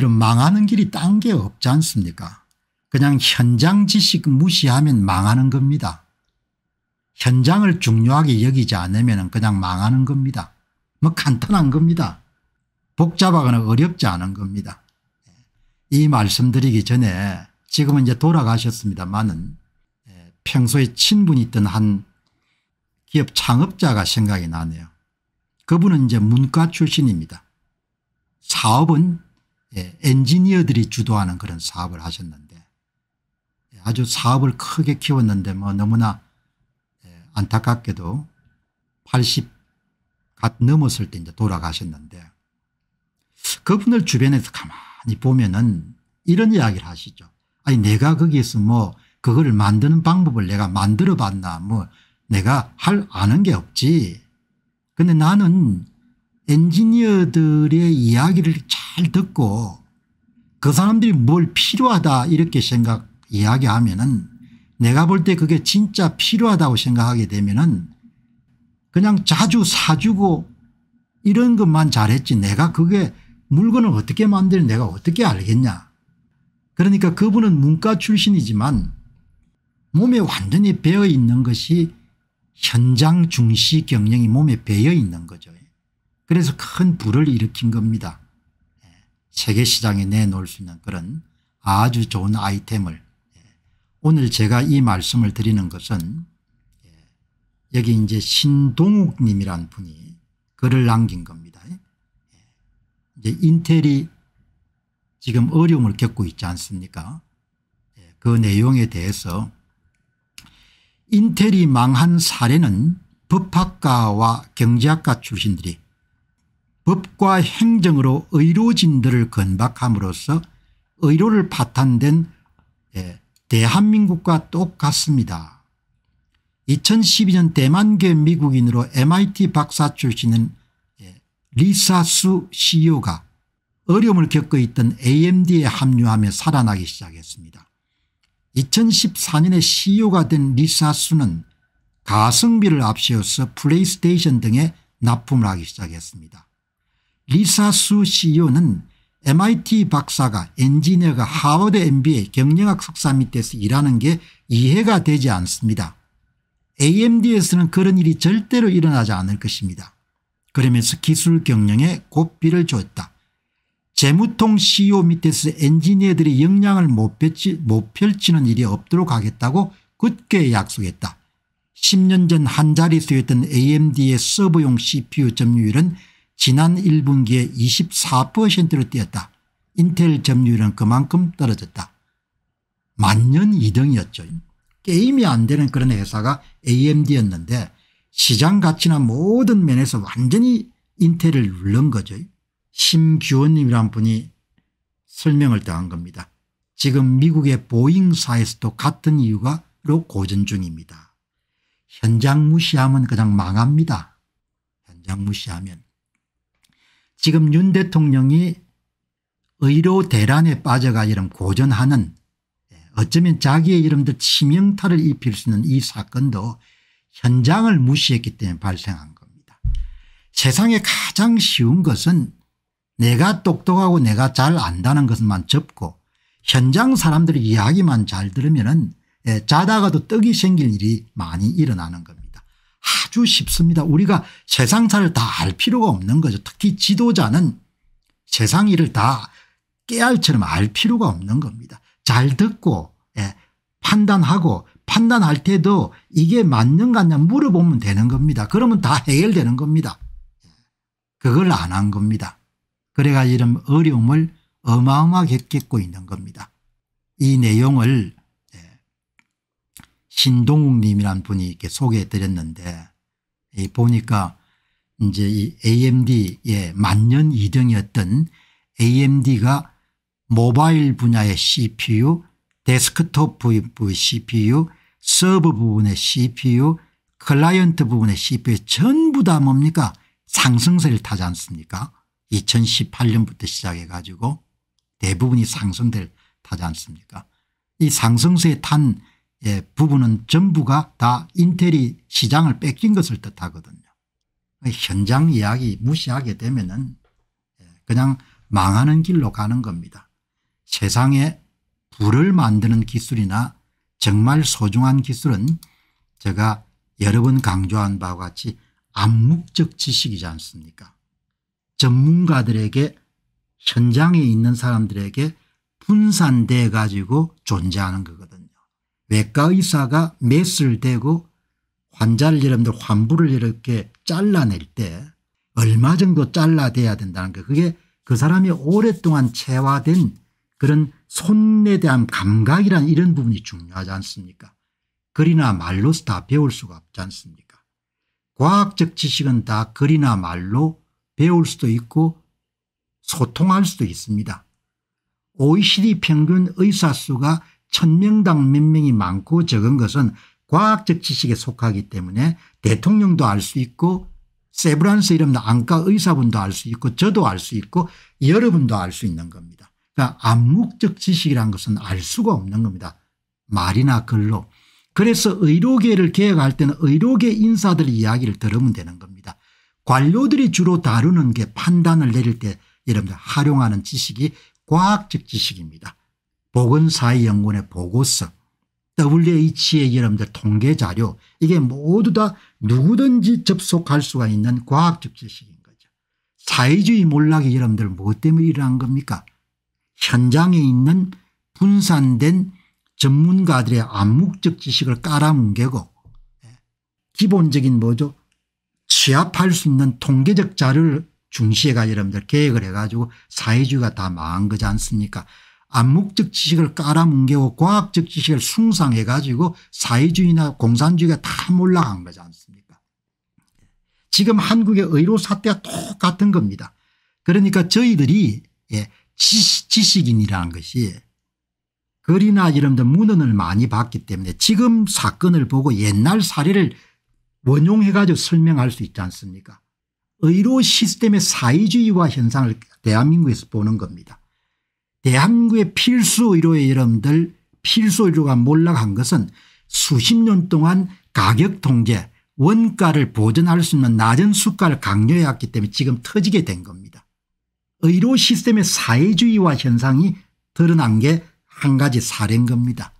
여러 망하는 길이 딴 게 없지 않습니까 그냥 현장 지식 무시하면 망하는 겁니다. 현장을 중요하게 여기지 않으면 그냥 망하는 겁니다. 뭐 간단한 겁니다. 복잡하거나 어렵지 않은 겁니다. 예. 이 말씀드리기 전에 지금은 이제 돌아가셨습니다만은 예, 평소에 친분이 있던 한 기업 창업자가 생각이 나네요. 그분은 이제 문과 출신입니다. 사업은 예, 엔지니어들이 주도하는 그런 사업을 하셨는데 예, 아주 사업을 크게 키웠는데 뭐 너무나 예, 안타깝게도 80갓 넘었을 때 이제 돌아가셨는데 그분을 주변에서 가만히 보면은 이런 이야기를 하시죠. 아니 내가 거기에서 뭐그걸 만드는 방법을 내가 만들어 봤나 뭐 내가 할 아는 게 없지. 근데 나는 엔지니어들의 이야기를 잘 듣고 그 사람들이 뭘 필요하다 이렇게 생각 이야기하면 은 내가 볼 때 그게 진짜 필요하다고 생각하게 되면 은 그냥 자주 사주고 이런 것만 잘했지 내가 그게 물건을 어떻게 만드는 내가 어떻게 알겠냐 그러니까 그분은 문과 출신이지만 몸에 완전히 배어 있는 것이 현장 중시 경영이 몸에 배어 있는 거죠. 그래서 큰 불을 일으킨 겁니다. 세계시장에 내놓을 수 있는 그런 아주 좋은 아이템을 오늘 제가 이 말씀을 드리는 것은 여기 이제 신동욱 님이란 분이 글을 남긴 겁니다. 이제 인텔이 지금 어려움을 겪고 있지 않습니까 그 내용에 대해서 인텔이 망한 사례는 법학과와 경제학과 출신들이 법과 행정으로 의료진들을 건박함으로써 의료를 파탄된 예, 대한민국과 똑같습니다. 2012년 대만계 미국인으로 MIT 박사 출신인 예, 리사수 CEO가 어려움을 겪고 있던 AMD에 합류하며 살아나기 시작했습니다. 2014년에 CEO가 된 리사수는 가성비를 앞세워서 플레이스테이션 등에 납품을 하기 시작했습니다. 리사수 CEO는 MIT 박사가 엔지니어가 하워드 MBA 경영학 석사 밑에서 일하는 게 이해가 되지 않습니다. AMD에서는 그런 일이 절대로 일어나지 않을 것입니다. 그러면서 기술 경영에 고삐를 줬다. 재무통 CEO 밑에서 엔지니어들이 역량을 못, 펼치, 못 펼치는 일이 없도록 하겠다고 굳게 약속했다. 10년 전 한자리수였던 AMD의 서버용 CPU 점유율은 지난 1분기에 24%로 뛰었다. 인텔 점유율은 그만큼 떨어졌다. 만년 2등이었죠. 게임이 안 되는 그런 회사가 AMD였는데 시장 가치나 모든 면에서 완전히 인텔을 누른 거죠. 심규원님이란 분이 설명을 더한 겁니다. 지금 미국의 보잉사에서도 같은 이유가로 고전 중입니다. 현장 무시하면 그냥 망합니다. 현장 무시하면. 지금 윤 대통령이 의료 대란에 빠져가 이런 고전하는 예, 어쩌면 자기의 이름들 치명타를 입힐 수 있는 이 사건도 현장을 무시했기 때문에 발생한 겁니다. 세상에 가장 쉬운 것은 내가 똑똑하고 내가 잘 안다는 것만 접고 현장 사람들의 이야기만 잘 들으면 예, 자다가도 떡이 생길 일이 많이 일어나는 겁니다. 아주 쉽습니다. 우리가 세상사를 다 알 필요가 없는 거죠. 특히 지도자는 세상 일을 다 깨알처럼 알 필요가 없는 겁니다. 잘 듣고 예, 판단하고 판단할 때도 이게 맞는가 냐 물어보면 되는 겁니다. 그러면 다 해결되는 겁니다. 그걸 안 한 겁니다. 그래가지 이런 어려움을 어마어마하게 겪고 있는 겁니다. 이 내용을 예, 신동욱 님이란 분이 이렇게 소개해 드렸는데 보니까 이제 이 AMD의 만년 2등이었던 AMD가 모바일 분야의 CPU, 데스크톱 부의 CPU, 서버 부분의 CPU, 클라이언트 부분의 CPU 전부 다 뭡니까 상승세를 타지 않습니까 2018년부터 시작해 가지고 대부분이 상승세를 타지 않습니까 이 상승세에 탄 예, 부분은 전부가 다 인텔이 시장을 뺏긴 것을 뜻하거든요. 현장 이야기 무시하게 되면 은 예, 그냥 망하는 길로 가는 겁니다. 세상에 불을 만드는 기술이나 정말 소중한 기술은 제가 여러 번 강조한 바와 같이 암묵적 지식이지 않습니까 전문가들에게 현장에 있는 사람들에게 분산돼 가지고 존재하는 거거든요. 외과 의사가 메스를 대고 환자를 여러분들 환부를 이렇게 잘라낼 때 얼마 정도 잘라대야 된다는 거 그게 그 사람이 오랫동안 체화된 그런 손에 대한 감각이란 이런 부분이 중요하지 않습니까 글이나 말로서 다 배울 수가 없지 않습니까 과학적 지식은 다 글이나 말로 배울 수도 있고 소통할 수도 있습니다. OECD 평균 의사수가 천명당 몇 명이 많고 적은 것은 과학적 지식에 속하기 때문에 대통령도 알 수 있고 세브란스 이름도 안과 의사분도 알 수 있고 저도 알 수 있고 여러분도 알 수 있는 겁니다. 그러니까 암묵적 지식이란 것은 알 수가 없는 겁니다. 말이나 글로. 그래서 의료계를 개혁할 때는 의료계 인사들의 이야기를 들으면 되는 겁니다. 관료들이 주로 다루는 게 판단을 내릴 때 여러분들 활용하는 지식이 과학적 지식입니다. 보건사회연구원의 보고서 WH의 여러분들 통계자료 이게 모두 다 누구든지 접속할 수가 있는 과학적 지식인 거죠. 사회주의 몰락이 여러분들 무엇 때문에 일어난 겁니까 현장에 있는 분산된 전문가들의 암묵적 지식을 깔아뭉개고 예, 기본적인 뭐죠 취합할 수 있는 통계적 자료를 중시해가 여러분들 계획을 해가지고 사회주의가 다 망한 거지 않습니까 암묵적 지식을 깔아뭉개고 과학적 지식을 숭상해 가지고 사회주의나 공산주의가 다 몰락한 거지 않습니까 지금 한국의 의료 사태와 똑같은 겁니다. 그러니까 저희들이 예, 지식, 인이라는 것이 글이나 이런 데 문헌을 많이 봤기 때문에 지금 사건을 보고 옛날 사례를 원용해 가지고 설명할 수 있지 않습니까 의료 시스템의 사회주의와 현상을 대한민국에서 보는 겁니다. 대한민국의 필수 의료에 여러분들 필수 의료가 몰락한 것은 수십 년 동안 가격 통제 원가를 보존할수 있는 낮은 수가를 강요해왔기 때문에 지금 터지게 된 겁니다. 의료 시스템의 사회주의화 현상이 드러난 게 한 가지 사례인 겁니다.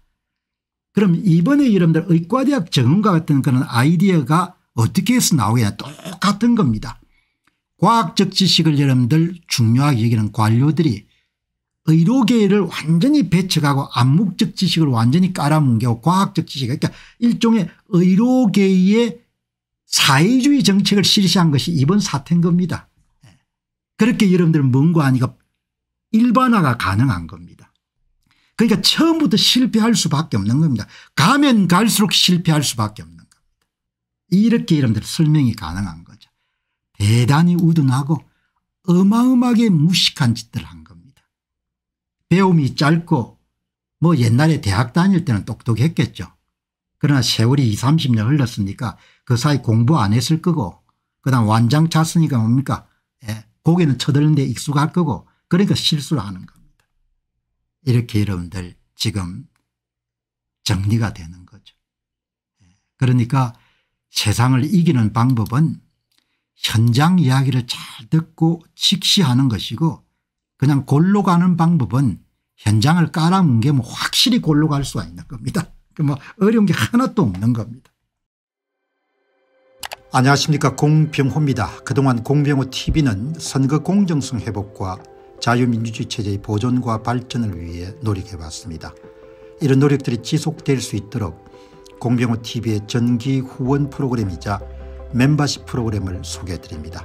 그럼 이번에 여러분들 의과대학 정원과 같은 그런 아이디어가 어떻게 해서 나오냐 똑같은 겁니다. 과학적 지식을 여러분들 중요하게 여기는 관료들이 의료계를 완전히 배척하고 암묵적 지식을 완전히 깔아뭉개고 과학적 지식 그러니까 일종의 의료계의 사회주의 정책을 실시한 것이 이번 사태인 겁니다. 그렇게 여러분들 은 뭔가 아니가 일반화가 가능한 겁니다. 그러니까 처음부터 실패할 수밖에 없는 겁니다. 가면 갈수록 실패할 수밖에 없는 겁니다. 이렇게 여러분들 설명이 가능한 거죠. 대단히 우둔하고 어마어마하게 무식한 짓들 한 배움이 짧고 뭐 옛날에 대학 다닐 때는 똑똑했겠죠. 그러나 세월이 20, 30년 흘렀으니까 그 사이 공부 안 했을 거고 그다음 완장 찼으니까 뭡니까 예, 고개는 쳐들는데 익숙할 거고 그러니까 실수를 하는 겁니다. 이렇게 여러분들 지금 정리가 되는 거죠. 예, 그러니까 세상을 이기는 방법은 현장 이야기를 잘 듣고 직시하는 것이고 그냥 골로 가는 방법은 현장을 깔아뭉개면 뭐 확실히 골로 갈 수가 있는 겁니다. 그 뭐 어려운 게 하나도 없는 겁니다. 안녕하십니까 공병호입니다. 그동안 공병호 tv는 선거 공정성 회복과 자유민주주의 체제의 보존과 발전을 위해 노력해왔습니다. 이런 노력들이 지속될 수 있도록 공병호 tv의 전기 후원 프로그램이자 멤버십 프로그램을 소개해드립니다.